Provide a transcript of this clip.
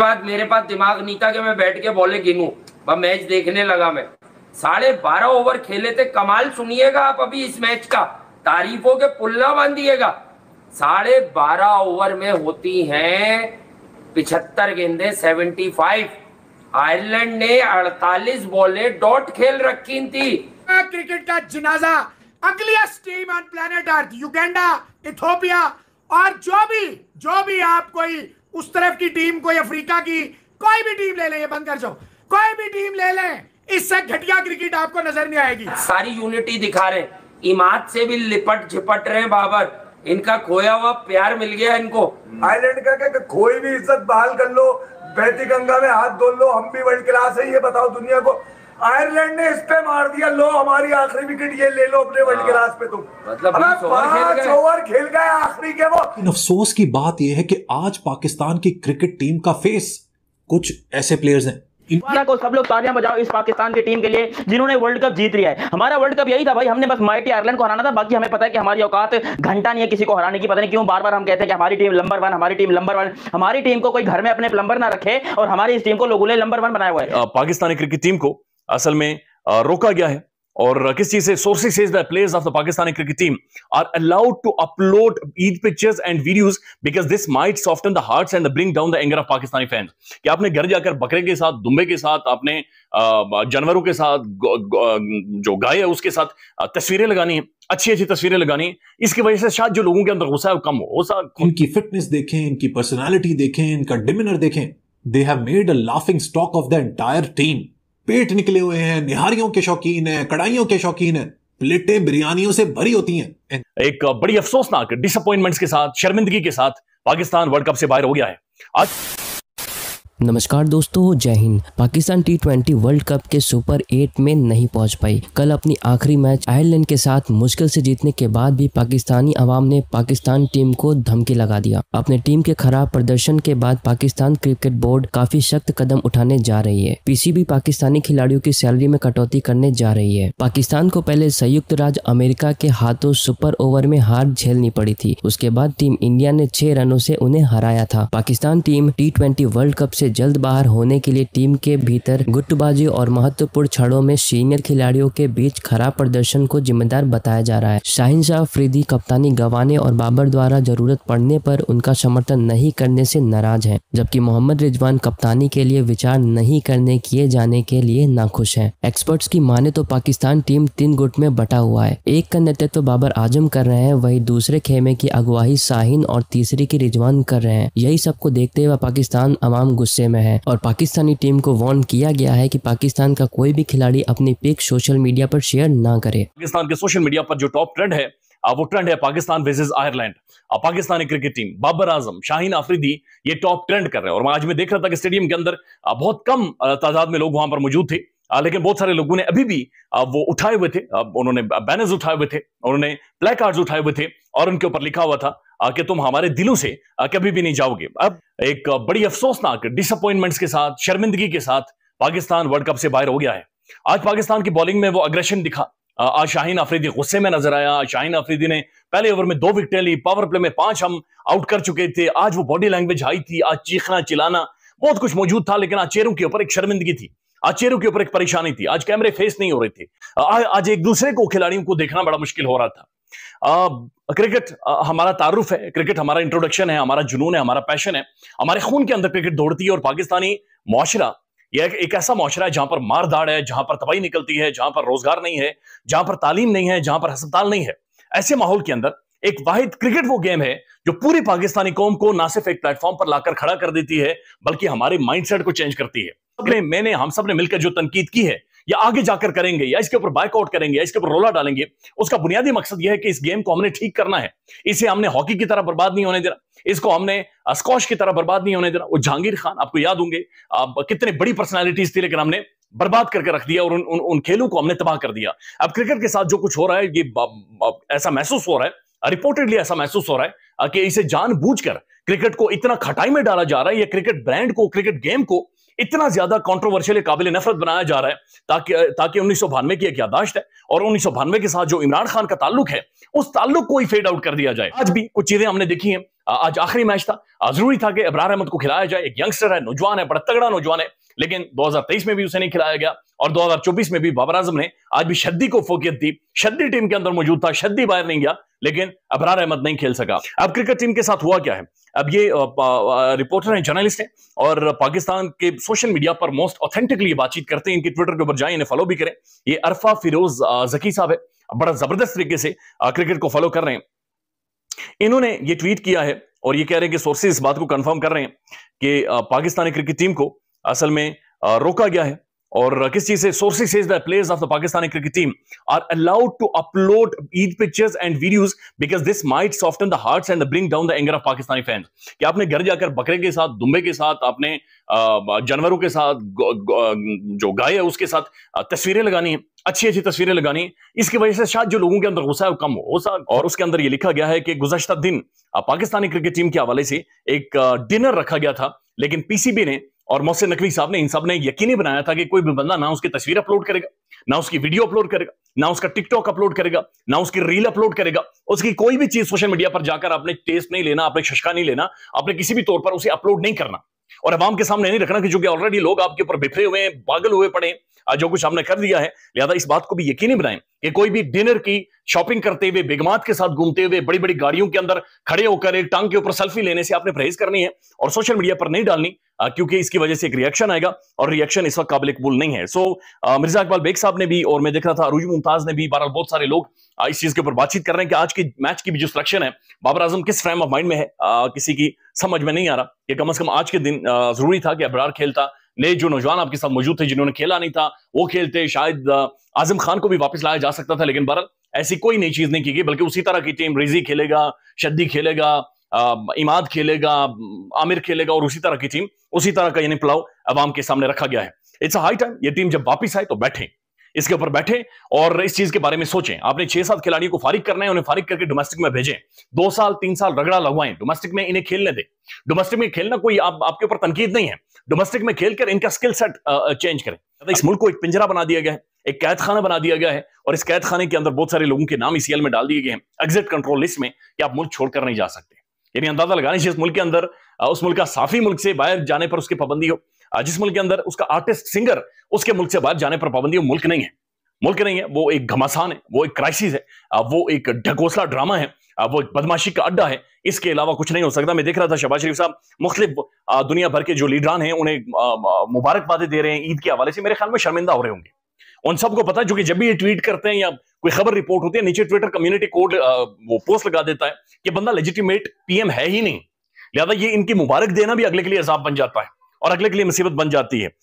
बाद मेरे पास दिमाग नहीं था कि मैं बैठ के बॉले गिनू मैच देखने लगा मैं साढ़े बारह ओवर खेले थे कमाल सुनिएगा आप अभी इस मैच का तारीफों के पुल्ला बांधिएगा साढ़े बारह ओवर में होती हैं पिछहत्तर गेंदे सेवेंटी फाइव आयरलैंड ने अड़तालीस बॉले डॉट खेल रखी थी क्रिकेट का जनाजा ugliest team on planet earth Uganda Ethiopia और जो भी जो भी आप कोई उस तरफ की टीम कोई अफ्रीका की कोई भी टीम ले लें ये बंद कर जाओ कोई भी टीम ले लें इससे घटिया क्रिकेट आपको नजर नहीं आएगी सारी यूनिटी दिखा रहे इमाद से भी लिपट झिपट रहे बाबर इनका खोया हुआ प्यार मिल गया इनको आइलैंड का कोई भी इज्जत बहाल कर लो बैती गंगा में हाथ धो लो हम भी वर्ल्ड क्लास है ये बताओ दुनिया को आयरलैंड ने इस पे मार दिया लो हमारी आखिरी विकेट ये ले लो अपने वर्ल्ड क्लास हाँ। पे तुम मतलब पांच ओवर खेल गए आखिरी के वो अफसोस की बात यह है कि आज पाकिस्तान की क्रिकेट टीम का फेस कुछ ऐसे प्लेयर्स हैं इंडिया को सब लोग तालियां बजाओ इस पाकिस्तान की टीम के लिए जिन्होंने वर्ल्ड कप जीत लिया है हमारा वर्ल्ड कप यही था भाई हमने बस माइटी आयरलैंड को हराना था बाकी हमें पता है कि हमारी औकात घंटा नहीं है किसी को हराने की पता नहीं क्यों बार बार हम कहते हैं कि हमारी टीम नंबर वन हमारी टीम नंबर वन हमारी टीम को कोई घर में अपने प्लम्बर ना रखे और हमारी इस टीम को लोगों ने नंबर वन बनाया हुआ है पाकिस्तानी क्रिकेट टीम को असल में रोका गया है और किस चीज से sources says the players of the Pakistani cricket team are allowed to upload Eid pictures and videos because this might soften the hearts and bring down the anger of Pakistani fans कि आपने घर जाकर बकरे के साथ दुम्बे के साथ आपने जानवरों के साथ जो गाय है उसके साथ तस्वीरें लगानी है अच्छी अच्छी तस्वीरें लगानी इसकी वजह से शायद जो लोगों के अंदर गुस्सा है वो कम हो गुस्सा इनकी फिटनेस देखें इनकी पर्सनैलिटी देखें इनका डिमिनर देखें they have made a laughing stock of the entire team पेट निकले हुए हैं निहारियों के शौकीन है कड़ाइयों के शौकीन है प्लेटें बिरयानियों से भरी होती हैं एक बड़ी अफसोसनाक डिसअपॉइंटमेंट्स के साथ शर्मिंदगी के साथ पाकिस्तान वर्ल्ड कप से बाहर हो गया है आज नमस्कार दोस्तों जय हिंद Pakistan T twenty World Cup के सुपर एट में नहीं पहुंच पाई कल अपनी आखिरी मैच आयरलैंड के साथ मुश्किल से जीतने के बाद भी पाकिस्तानी अवाम ने पाकिस्तान टीम को धमकी लगा दिया अपने टीम के खराब प्रदर्शन के बाद पाकिस्तान क्रिकेट बोर्ड काफी सख्त कदम उठाने जा रही है पीसीबी पाकिस्तानी खिलाड़ियों की सैलरी में कटौती करने जा रही है पाकिस्तान को पहले संयुक्त राज्य अमेरिका के हाथों सुपर ओवर में हार झेलनी पड़ी थी उसके बाद टीम इंडिया ने छह रनों से उन्हें हराया था Pakistan team T world cup से जल्द बाहर होने के लिए टीम के भीतर गुटबाजी और महत्वपूर्ण क्षणों में सीनियर खिलाड़ियों के बीच खराब प्रदर्शन को जिम्मेदार बताया जा रहा है शाहिन शाह फ्रीदी कप्तानी गंवाने और बाबर द्वारा जरूरत पड़ने पर उनका समर्थन नहीं करने से नाराज है जबकि मोहम्मद रिजवान कप्तानी के लिए विचार नहीं करने किए जाने के लिए नाखुश है एक्सपर्ट्स की माने तो पाकिस्तान टीम तीन गुट में बटा हुआ है एक का नेतृत्व बाबर आजम कर रहे हैं वही दूसरे खेमे की अगुवाही शाहिन और तीसरी की रिजवान कर रहे हैं यही सबको देखते हुए पाकिस्तान अवाम गुस्से दृश्य में है और पाकिस्तानी टीम को वार्न किया गया है कि पाकिस्तान का कोई भी खिलाड़ी अपनी पिक सोशल मीडिया पर शेयर ना करे पाकिस्तान के सोशल मीडिया पर जो टॉप ट्रेंड है वो ट्रेंड है Pakistan versus Ireland Pakistani cricket team Babar Azam Shaheen Afridi ये टॉप ट्रेंड कर रहे हैं और मैं आज मैं देख रहा था कि स्टेडियम के अंदर बहुत कम तादाद में लोग वहां पर मौजूद थे लेकिन बहुत सारे लोगों ने अभी भी वो उठाए हुए थे उन्होंने बैनर्स उठाए हुए थे उन्होंने प्ले कार्ड उठाए हुए थे और उनके ऊपर लिखा हुआ था कि तुम हमारे दिलों से कभी भी नहीं जाओगे अब एक बड़ी अफसोसनाक डिसअपॉइंटमेंट्स के साथ शर्मिंदगी के साथ पाकिस्तान वर्ल्ड कप से बाहर हो गया है आज पाकिस्तान की बॉलिंग में वो अग्रेशन दिखा आज शाहीन आफरीदी गुस्से में नजर आया शाहीन आफरीदी ने पहले ओवर में दो विकटें ली पावर प्ले में पांच हम आउट कर चुके थे आज वो बॉडी लैंग्वेज हाई थी आज चीखना चिलाना बहुत कुछ मौजूद था लेकिन आज चेहरों के ऊपर एक शर्मिंदगी थी आज चेहरों के ऊपर एक परेशानी थी आज कैमरे फेस नहीं हो रहे थे आज एक दूसरे को खिलाड़ियों को देखना बड़ा मुश्किल हो रहा था क्रिकेट हमारा तारुफ है क्रिकेट हमारा इंट्रोडक्शन है हमारा जुनून है हमारा पैशन है हमारे खून के अंदर क्रिकेट दौड़ती है और पाकिस्तानी माशरा यह एक ऐसा माशरा है जहां पर मार धाड़ है जहां पर तबाही निकलती है जहां पर रोजगार नहीं है जहां पर तालीम नहीं है जहां पर हस्पताल नहीं है ऐसे माहौल के अंदर एक वाहिद क्रिकेट वो गेम है जो पूरी पाकिस्तानी कौम को ना सिर्फ एक प्लेटफॉर्म पर लाकर खड़ा कर देती है बल्कि हमारे माइंडसेट को चेंज करती है मैंने हम सब ने मिलकर जो तनकीद की है या आगे जाकर करेंगे या इसके ऊपर बाइकआउट करेंगे या इसके ऊपर रोला डालेंगे उसका बुनियादी मकसद यह है कि इस गेम को हमने ठीक करना है इसे हमने हॉकी की तरह बर्बाद नहीं होने देना इसको हमने स्कॉश की तरह बर्बाद नहीं होने देना वो जहांगीर खान आपको याद होंगे आप कितने बड़ी पर्सनैलिटीज थी लेकिन हमने बर्बाद करके रख दिया और उन, उन, उन खेलों को हमने तबाह कर दिया अब क्रिकेट के साथ जो कुछ हो रहा है ये ऐसा महसूस हो रहा है रिपोर्टेडली ऐसा महसूस हो रहा है कि इसे जानबूझकर क्रिकेट को इतना खटाई में डाला जा रहा है या क्रिकेट ब्रांड को क्रिकेट गेम को इतना ज्यादा कॉन्ट्रोवर्शियल काबिल नफरत बनाया जा रहा है ताकि ताकि उन्नीस की एक यादाश्त है और उन्नीस के साथ जो इमरान खान का ताल्लुक है उस ताल्लुक को ही फेड आउट कर दिया जाए आज भी कुछ चीजें हमने देखी हैं आज आखिरी मैच था जरूरी था कि अबरार अहमद को खिलाया जाए एक यंगस्टर है नौजवान है बड़ा तगड़ा नौजवान है लेकिन 2023 में भी उसे नहीं खिलाया गया और 2024 में भी बाबर आजम ने आज भी शद्दी को फोकियत दी शद्दी टीम के अंदर मौजूद था शद्दी बाहर नहीं गया लेकिन अबरार अहमद नहीं खेल सका अब क्रिकेट टीम के साथ हुआ क्या है अब ये रिपोर्टर हैं जर्नलिस्ट हैं और पाकिस्तान के सोशल मीडिया पर मोस्ट ऑथेंटिकली बातचीत करते हैं इनके ट्विटर के ऊपर जाए इन्हें फॉलो भी करें ये अरफा फिरोज जकी साहब है बड़ा जबरदस्त तरीके से क्रिकेट को फॉलो कर रहे हैं इन्होंने ये ट्वीट किया है और ये कह रहे हैं कि सोर्सेज इस बात को कंफर्म कर रहे हैं कि पाकिस्तानी क्रिकेट टीम को असल में रोका गया है और किस चीज से sources says the players of the Pakistani cricket team are allowed to upload Eid pictures and videos because this might soften the hearts and bring down the anger of Pakistani fans कि आपने घर जाकर बकरे के साथ दुम्बे के साथ आपने जानवरों के साथ जो गाय है उसके साथ तस्वीरें लगानी है अच्छी अच्छी तस्वीरें लगानी इसकी वजह से शायद जो लोगों के अंदर गुस्सा है वो कम हो सकता और उसके अंदर ये लिखा गया है कि गुजशत दिन पाकिस्तानी क्रिकेट टीम के हवाले से एक डिनर रखा गया था लेकिन पीसीबी ने और मोहसिन नकवी साहब ने इन सब ने यकीनी बनाया था कि कोई भी बंदा ना उसकी तस्वीर अपलोड करेगा ना उसकी वीडियो अपलोड करेगा ना उसका टिकटॉक अपलोड करेगा ना उसकी रील अपलोड करेगा उसकी कोई भी चीज सोशल मीडिया पर जाकर आपने टेस्ट नहीं लेना आपने शशका नहीं लेना आपने किसी भी तौर पर उसे अपलोड नहीं करना और अवाम के सामने नहीं रखना कि कि ऑलरेडी लोग आपके ऊपर बिफरे हुए हैं पागल हुए पड़े जो कुछ हमने कर दिया है लिहाजा इस बात को भी यकीनी बनाएं कि कोई भी डिनर की शॉपिंग करते हुए बेगमात के साथ घूमते हुए बड़ी बड़ी गाड़ियों के अंदर खड़े होकर एक टांग के ऊपर सेल्फी लेने से आपने परहेज करनी है और सोशल मीडिया पर नहीं डालनी क्योंकि इसकी वजह से एक रिएक्शन आएगा और रिएक्शन इस वक्त काबिल कबूल नहीं है सो मिर्जा इकबाल बेग साहब ने भी और मैं देख रहा था अरूज मुमताज ने भी बहरहाल बहुत सारे लोग इस चीज के ऊपर बातचीत कर रहे हैं कि आज की मैच की भी जो सिलेक्शन है बाबर आजम किस फ्रेम ऑफ माइंड में है किसी की समझ में नहीं आ रहा कि कम अज कम आज के दिन जरूरी था कि अबरार खेलता नए जो नौजवान आपके साथ मौजूद थे जिन्होंने खेला नहीं था वो खेलते शायद आजम खान को भी वापस लाया जा सकता था लेकिन बहरहाल ऐसी कोई नई चीज नहीं की गई बल्कि उसी तरह की टीम रेजी खेलेगा शद्दी खेलेगा इमाद खेलेगा आमिर खेलेगा और उसी तरह की टीम उसी तरह का यानी प्लाव अवाम के सामने रखा गया है इट्स हाई टाइम ये टीम जब वापस आए तो बैठे इसके ऊपर बैठे और इस चीज के बारे में सोचें आपने छह सात खिलाड़ियों को फारिक करना है उन्हें फारिक करके डोमेस्टिक में भेजें दो साल तीन साल रगड़ा लगवाएं डोमेस्टिक में इन्हें खेलने दें डोमेस्टिक में खेलना कोई आप, आपके ऊपर तनकीद नहीं है डोमेस्टिक में खेलकर इनका स्किल सेट चेंज करें इस मुल्क को एक पिंजरा बना दिया गया है एक कैद बना दिया गया है और इस कैद खाने के अंदर बहुत सारे लोगों के नाम ई में डाल दिए गए हैं एग्जिट कंट्रोल लिस्ट में कि आप मुल्क छोड़कर नहीं जा सकते यानी अंदाजा लगाने जिस इस मुल्क के अंदर उस मुल्क का साफी मुल्क से बाहर जाने पर उसकी पाबंदी हो जिस मुल्क के अंदर उसका आर्टिस्ट सिंगर उसके मुल्क से बाहर जाने पर पाबंदी हो मुल्क नहीं है मुल्क नहीं है वो एक घमासान है वो एक क्राइसिस है वो एक ढकोसला ड्रामा है वो एक बदमाशी का अड्डा है इसके अलावा कुछ नहीं हो सकता मैं देख रहा था शबाज शरीफ साहब मुख्तलिफ दुनिया भर के जो लीडरान हैं उन्हें मुबारकबादें दे रहे हैं ईद के हवाले से मेरे ख्याल में शर्मिंदा हो रहे होंगे उन सबको पता है जो कि जब भी ये ट्वीट करते हैं या कोई खबर रिपोर्ट होती है नीचे ट्विटर कम्युनिटी कोड वो पोस्ट लगा देता है कि बंदा लेजिटिमेट पीएम है ही नहीं लिहाजा ये इनकी मुबारक देना भी अगले के लिए अजाब बन जाता है और अगले के लिए मुसीबत बन जाती है